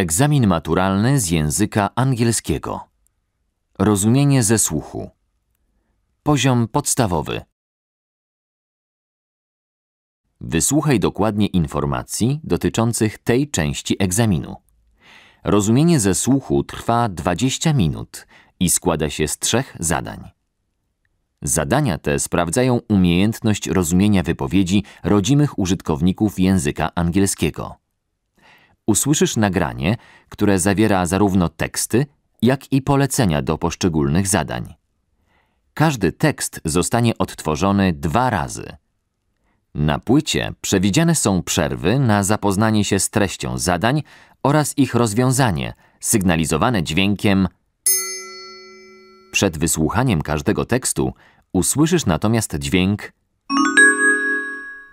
Egzamin maturalny z języka angielskiego. Rozumienie ze słuchu. Poziom podstawowy. Wysłuchaj dokładnie informacji dotyczących tej części egzaminu. Rozumienie ze słuchu trwa 20 minut i składa się z trzech zadań. Zadania te sprawdzają umiejętność rozumienia wypowiedzi rodzimych użytkowników języka angielskiego usłyszysz nagranie, które zawiera zarówno teksty, jak i polecenia do poszczególnych zadań. Każdy tekst zostanie odtworzony dwa razy. Na płycie przewidziane są przerwy na zapoznanie się z treścią zadań oraz ich rozwiązanie, sygnalizowane dźwiękiem. Przed wysłuchaniem każdego tekstu usłyszysz natomiast dźwięk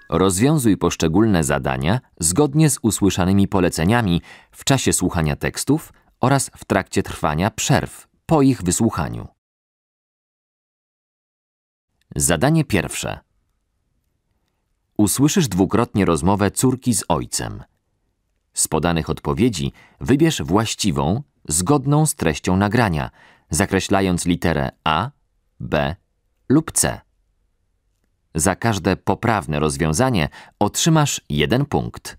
Rozwiązuj poszczególne zadania zgodnie z usłyszanymi poleceniami w czasie słuchania tekstów oraz w trakcie trwania przerw po ich wysłuchaniu. Zadanie pierwsze. Usłyszysz dwukrotnie rozmowę córki z ojcem. Z podanych odpowiedzi wybierz właściwą, zgodną z treścią nagrania, zakreślając literę A, B lub C. Za każde poprawne rozwiązanie otrzymasz jeden punkt.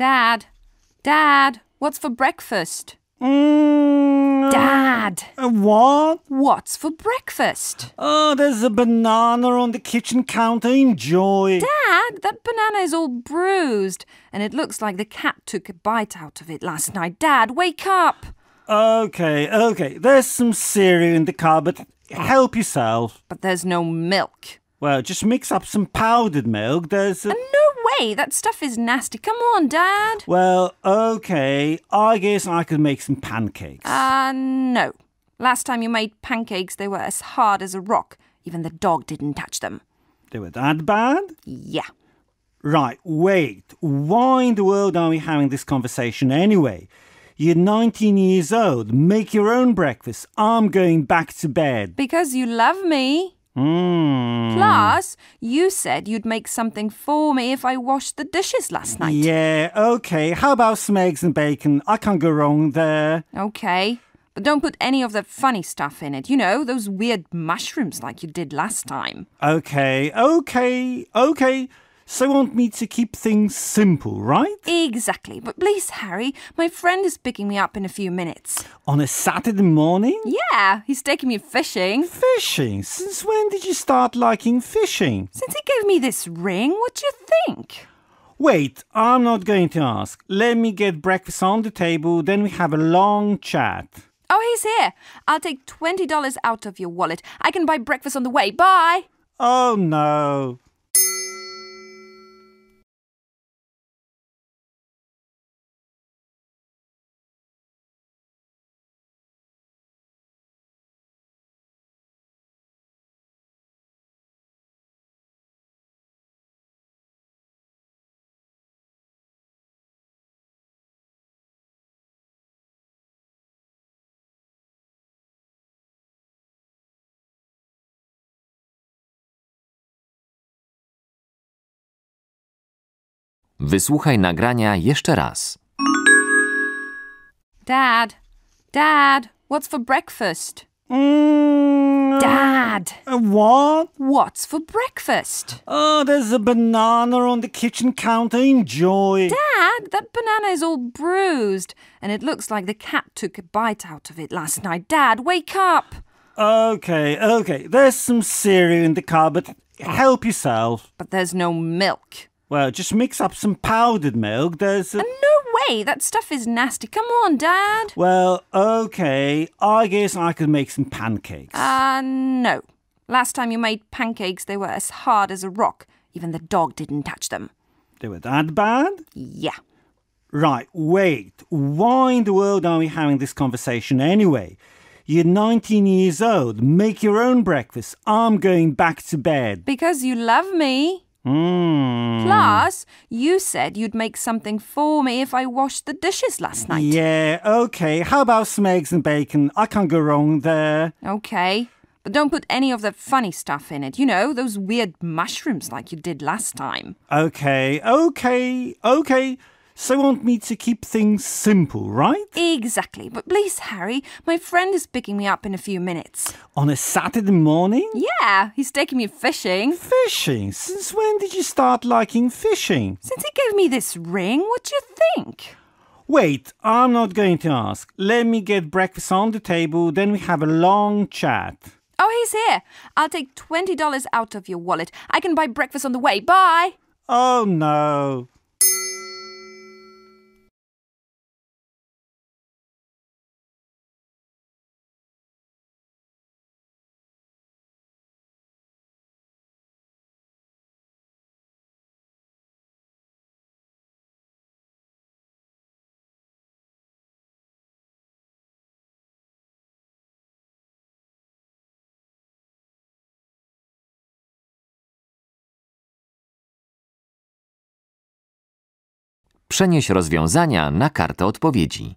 Dad, Dad, what's for breakfast? Mm, uh, Dad! Uh, what? What's for breakfast? Oh, there's a banana on the kitchen counter. Enjoy. Dad, that banana is all bruised, and it looks like the cat took a bite out of it last night. Dad, wake up! Okay, okay. There's some cereal in the cupboard. Help yourself. But there's no milk. Well, just mix up some powdered milk. There's. A... Uh, no way! That stuff is nasty. Come on, Dad. Well, okay. I guess I could make some pancakes. Uh, no. Last time you made pancakes, they were as hard as a rock. Even the dog didn't touch them. They were that bad? Yeah. Right, wait. Why in the world are we having this conversation anyway? You're 19 years old. Make your own breakfast. I'm going back to bed. Because you love me. Mm. Plus, you said you'd make something for me if I washed the dishes last night. Yeah, okay. How about some eggs and bacon? I can't go wrong there. Okay. But don't put any of that funny stuff in it. You know, those weird mushrooms like you did last time. Okay, okay, okay. So want me to keep things simple, right? Exactly. But please, Harry, my friend is picking me up in a few minutes. On a Saturday morning? Yeah, he's taking me fishing. Fishing? Since when did you start liking fishing? Since he gave me this ring, what do you think? Wait, I'm not going to ask. Let me get breakfast on the table, then we have a long chat. Oh, he's here. I'll take $20 out of your wallet. I can buy breakfast on the way. Bye. Oh, no. Wysłuchaj nagrania jeszcze raz. Dad, Dad, what's for breakfast? Mm, Dad! Uh, what? What's for breakfast? Oh, there's a banana on the kitchen counter. Enjoy. Dad, that banana is all bruised, and it looks like the cat took a bite out of it last night. Dad, wake up! Okay, okay. There's some cereal in the cupboard. Help yourself. But there's no milk. Well, just mix up some powdered milk. There's. A... Uh, no way! That stuff is nasty. Come on, Dad. Well, okay. I guess I could make some pancakes. Uh, no. Last time you made pancakes, they were as hard as a rock. Even the dog didn't touch them. They were that bad? Yeah. Right, wait. Why in the world are we having this conversation anyway? You're 19 years old. Make your own breakfast. I'm going back to bed. Because you love me. Mm. Plus, you said you'd make something for me if I washed the dishes last night. Yeah, okay. How about some eggs and bacon? I can't go wrong there. Okay. But don't put any of the funny stuff in it. You know, those weird mushrooms like you did last time. Okay, okay, okay so want me to keep things simple, right? Exactly. But please, Harry, my friend is picking me up in a few minutes. On a Saturday morning? Yeah, he's taking me fishing. Fishing? Since when did you start liking fishing? Since he gave me this ring, what do you think? Wait, I'm not going to ask. Let me get breakfast on the table, then we have a long chat. Oh, he's here. I'll take $20 out of your wallet. I can buy breakfast on the way. Bye. Oh, no. Przenieś rozwiązania na kartę odpowiedzi.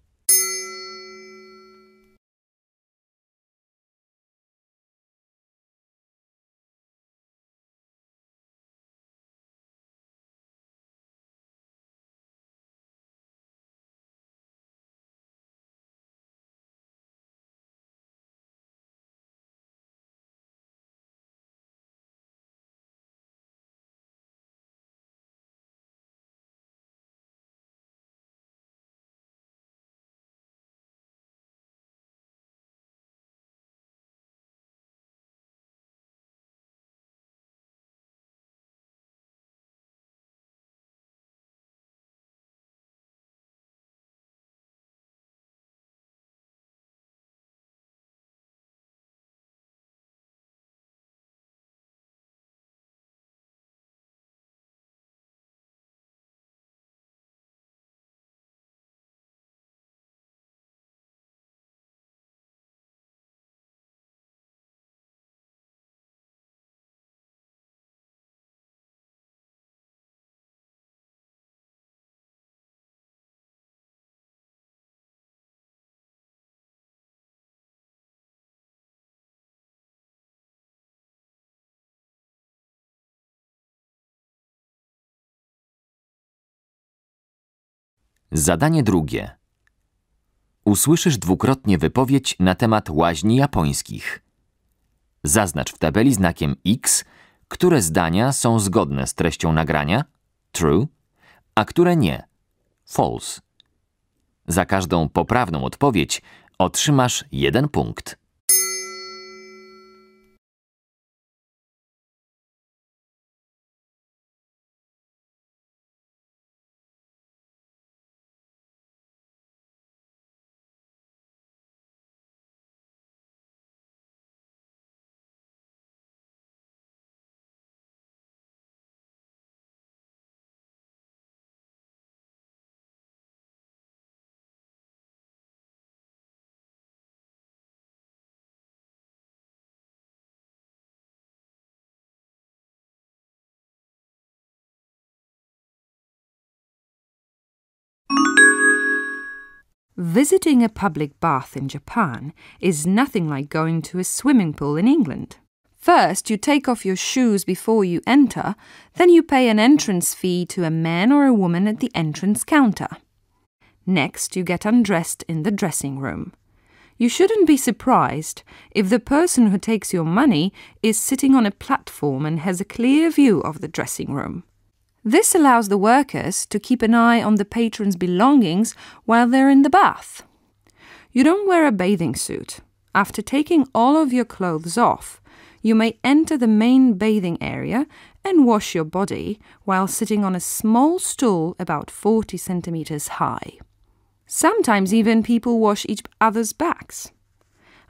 Zadanie drugie. Usłyszysz dwukrotnie wypowiedź na temat łaźni japońskich. Zaznacz w tabeli znakiem X, które zdania są zgodne z treścią nagrania true, a które nie false. Za każdą poprawną odpowiedź otrzymasz jeden punkt. Visiting a public bath in Japan is nothing like going to a swimming pool in England. First, you take off your shoes before you enter, then you pay an entrance fee to a man or a woman at the entrance counter. Next, you get undressed in the dressing room. You shouldn't be surprised if the person who takes your money is sitting on a platform and has a clear view of the dressing room. This allows the workers to keep an eye on the patrons' belongings while they're in the bath. You don't wear a bathing suit. After taking all of your clothes off, you may enter the main bathing area and wash your body while sitting on a small stool about 40 centimeters high. Sometimes even people wash each other's backs.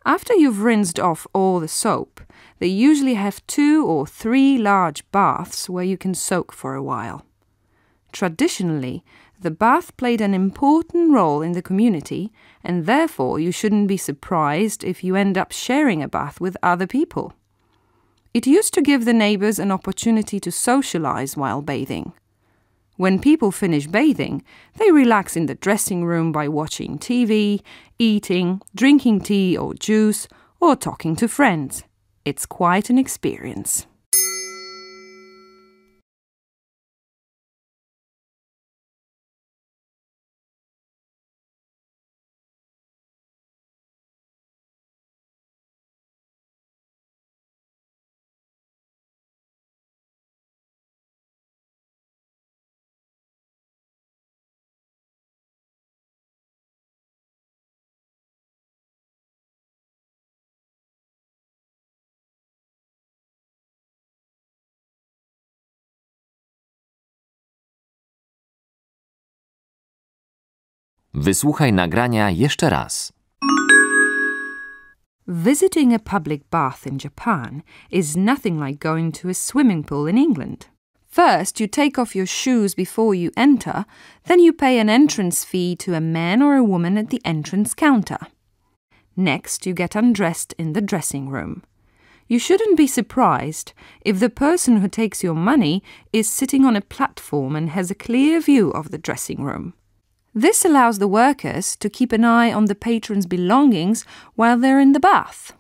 After you've rinsed off all the soap, they usually have two or three large baths where you can soak for a while. Traditionally, the bath played an important role in the community, and therefore you shouldn't be surprised if you end up sharing a bath with other people. It used to give the neighbors an opportunity to socialize while bathing. When people finish bathing, they relax in the dressing room by watching TV, eating, drinking tea or juice, or talking to friends. It's quite an experience. Wysłuchaj nagrania jeszcze raz. Visiting a public bath in Japan is nothing like going to a swimming pool in England. First, you take off your shoes before you enter, then you pay an entrance fee to a man or a woman at the entrance counter. Next, you get undressed in the dressing room. You shouldn't be surprised if the person who takes your money is sitting on a platform and has a clear view of the dressing room. This allows the workers to keep an eye on the patrons' belongings while they're in the bath.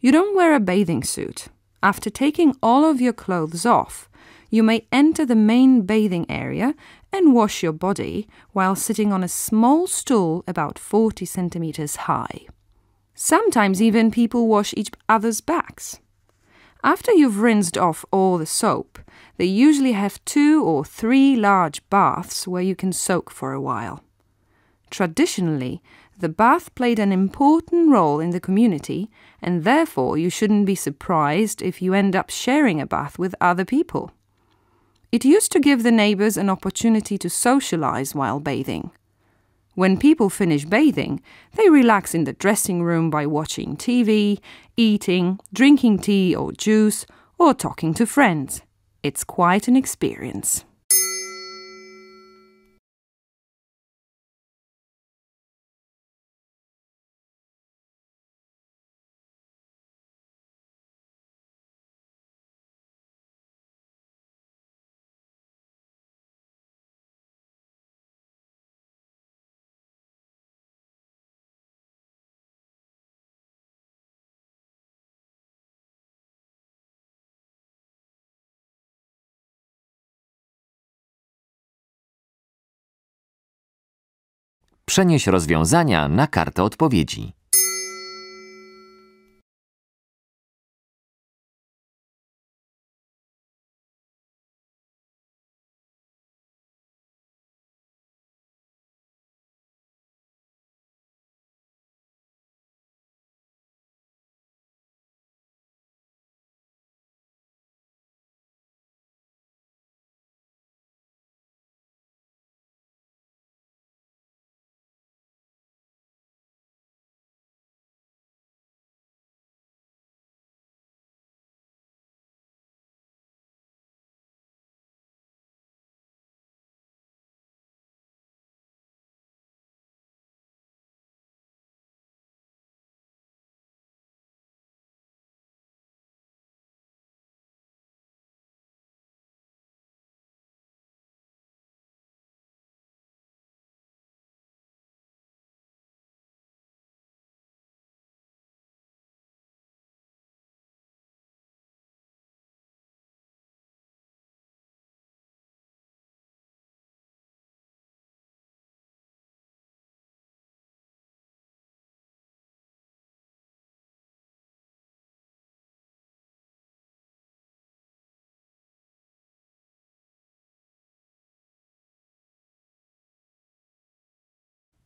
You don't wear a bathing suit. After taking all of your clothes off, you may enter the main bathing area and wash your body while sitting on a small stool about 40 centimeters high. Sometimes even people wash each other's backs. After you've rinsed off all the soap, they usually have two or three large baths where you can soak for a while. Traditionally, the bath played an important role in the community, and therefore you shouldn't be surprised if you end up sharing a bath with other people. It used to give the neighbors an opportunity to socialize while bathing. When people finish bathing, they relax in the dressing room by watching TV, eating, drinking tea or juice, or talking to friends. It's quite an experience. Przenieś rozwiązania na kartę odpowiedzi.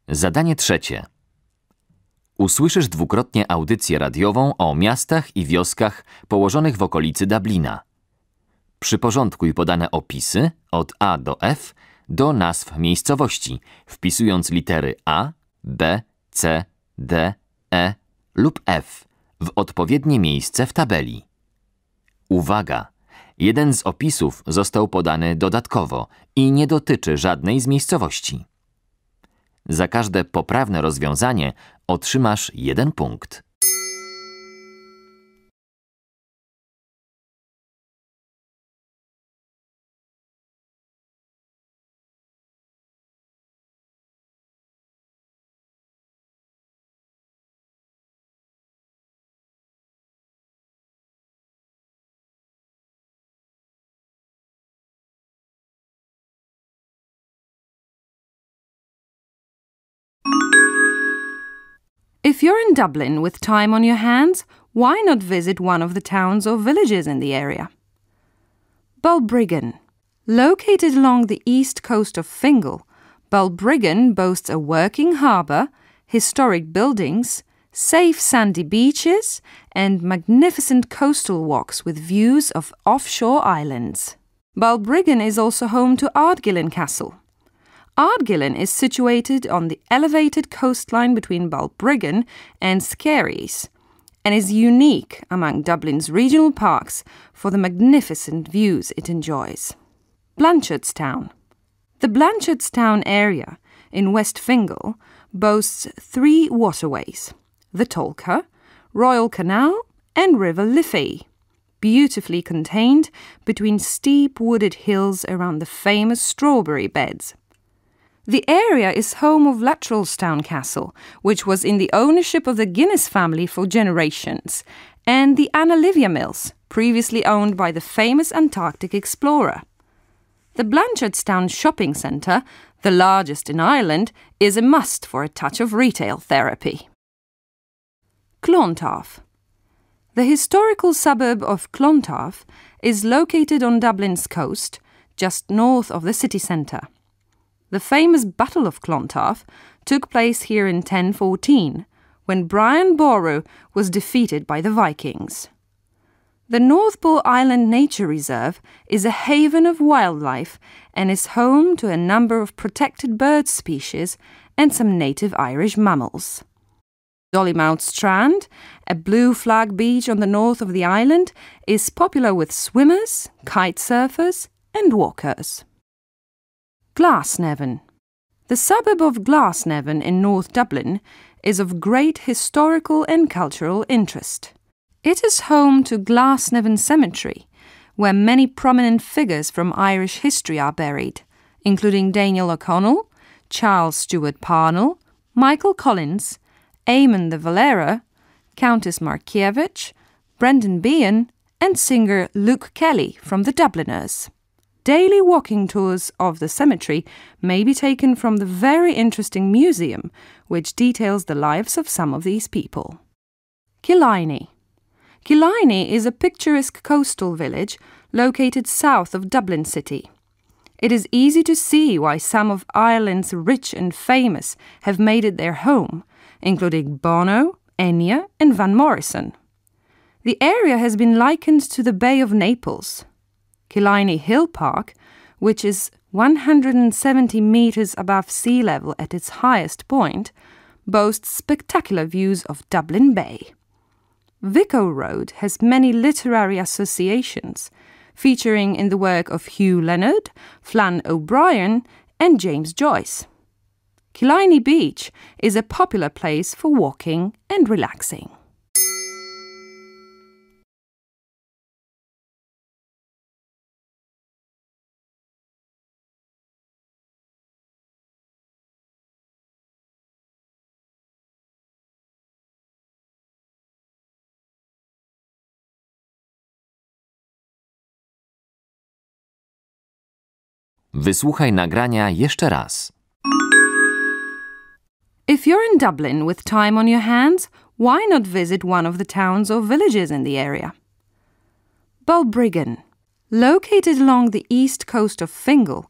Zadanie trzecie. Usłyszysz dwukrotnie audycję radiową o miastach i wioskach położonych w okolicy Dublina. Przyporządkuj podane opisy od A do F do nazw miejscowości, wpisując litery A, B, C, D, E lub F w odpowiednie miejsce w tabeli. Uwaga! Jeden z opisów został podany dodatkowo i nie dotyczy żadnej z miejscowości. Za każde poprawne rozwiązanie otrzymasz jeden punkt. If you're in Dublin with time on your hands, why not visit one of the towns or villages in the area? Balbriggan. Located along the east coast of Fingal, Balbriggan boasts a working harbour, historic buildings, safe sandy beaches, and magnificent coastal walks with views of offshore islands. Balbriggan is also home to Ardgillan Castle, Ardgillan is situated on the elevated coastline between Balbriggan and Skerries and is unique among Dublin's regional parks for the magnificent views it enjoys. Blanchardstown. The Blanchardstown area in West Fingal boasts three waterways the Tolka, Royal Canal, and River Liffey, beautifully contained between steep wooded hills around the famous strawberry beds. The area is home of Luttrellstown Castle, which was in the ownership of the Guinness family for generations, and the Anna Livia Mills, previously owned by the famous Antarctic explorer. The Blanchardstown Shopping Centre, the largest in Ireland, is a must for a touch of retail therapy. Clontarf. The historical suburb of Clontarf is located on Dublin's coast, just north of the city centre. The famous Battle of Clontarf took place here in 1014, when Brian Boru was defeated by the Vikings. The North Bull Island Nature Reserve is a haven of wildlife and is home to a number of protected bird species and some native Irish mammals. Dollymount Strand, a blue flag beach on the north of the island, is popular with swimmers, kite surfers, and walkers. Glasnevin. The suburb of Glasnevin in North Dublin is of great historical and cultural interest. It is home to Glasnevin Cemetery, where many prominent figures from Irish history are buried, including Daniel O'Connell, Charles Stuart Parnell, Michael Collins, Eamon the Valera, Countess Markievich, Brendan Behan, and singer Luke Kelly from the Dubliners daily walking tours of the cemetery may be taken from the very interesting museum which details the lives of some of these people. Killiney. Killiney is a picturesque coastal village located south of Dublin city. It is easy to see why some of Ireland's rich and famous have made it their home, including Bono, Enya, and Van Morrison. The area has been likened to the Bay of Naples. Killiney Hill Park, which is 170 metres above sea level at its highest point, boasts spectacular views of Dublin Bay. Vico Road has many literary associations, featuring in the work of Hugh Leonard, Flann O'Brien, and James Joyce. Killiney Beach is a popular place for walking and relaxing. Wysłuchaj nagrania jeszcze raz. If you're in Dublin with time on your hands, why not visit one of the towns or villages in the area? Balbriggan. Located along the east coast of Fingal,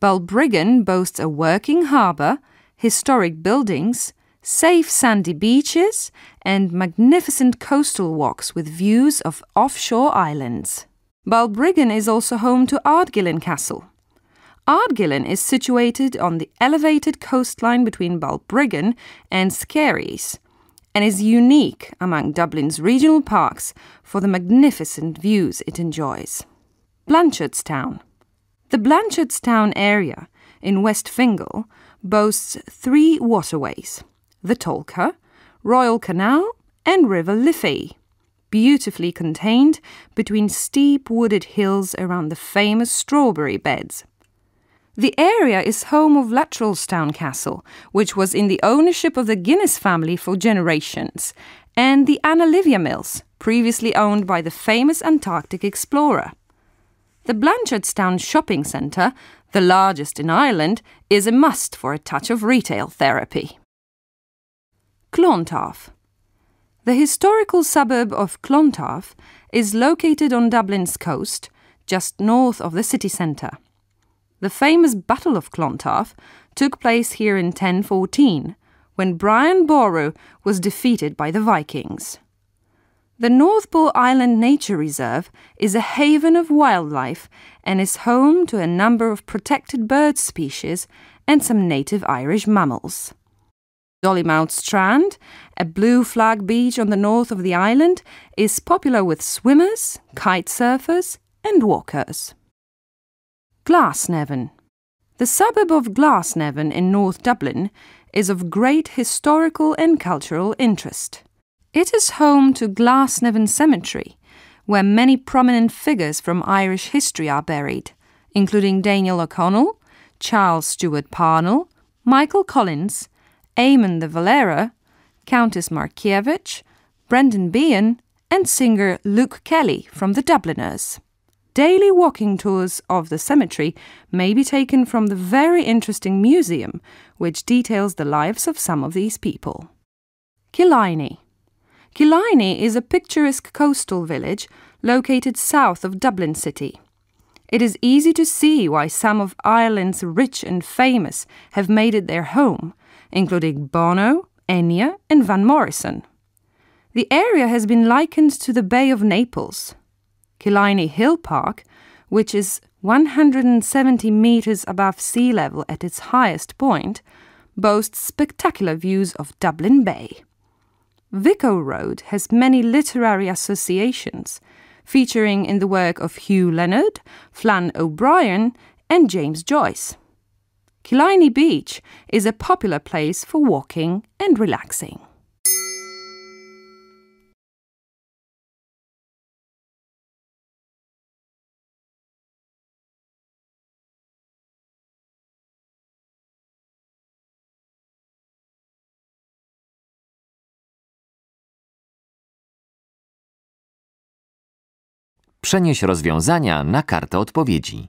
Balbriggan boasts a working harbour, historic buildings, safe sandy beaches, and magnificent coastal walks with views of offshore islands. Balbriggan is also home to Ardgillen Castle, Ardgillan is situated on the elevated coastline between Balbriggan and Skerries and is unique among Dublin's regional parks for the magnificent views it enjoys. Blanchardstown. The Blanchardstown area in West Fingal boasts three waterways the Tolka, Royal Canal, and River Liffey, beautifully contained between steep wooded hills around the famous strawberry beds. The area is home of Latrellstown Castle, which was in the ownership of the Guinness family for generations, and the Anna Livia Mills, previously owned by the famous Antarctic explorer. The Blanchardstown Shopping Centre, the largest in Ireland, is a must for a touch of retail therapy. Clontarf. The historical suburb of Clontarf is located on Dublin's coast, just north of the city centre. The famous Battle of Clontarf took place here in 1014, when Brian Boru was defeated by the Vikings. The North Bull Island Nature Reserve is a haven of wildlife and is home to a number of protected bird species and some native Irish mammals. Dollymount Strand, a blue flag beach on the north of the island, is popular with swimmers, kite surfers, and walkers. Glasnevin. The suburb of Glasnevin in North Dublin is of great historical and cultural interest. It is home to Glasnevin Cemetery, where many prominent figures from Irish history are buried, including Daniel O'Connell, Charles Stewart Parnell, Michael Collins, Eamon de Valera, Countess Markievicz, Brendan Behan, and singer Luke Kelly from the Dubliners daily walking tours of the cemetery may be taken from the very interesting museum which details the lives of some of these people. Killiney. Killiney is a picturesque coastal village located south of Dublin city. It is easy to see why some of Ireland's rich and famous have made it their home, including Bono, Enya, and Van Morrison. The area has been likened to the Bay of Naples. Killiney Hill Park, which is 170 metres above sea level at its highest point, boasts spectacular views of Dublin Bay. Vico Road has many literary associations, featuring in the work of Hugh Leonard, Flann O'Brien, and James Joyce. Killiney Beach is a popular place for walking and relaxing. Przenieś rozwiązania na kartę odpowiedzi.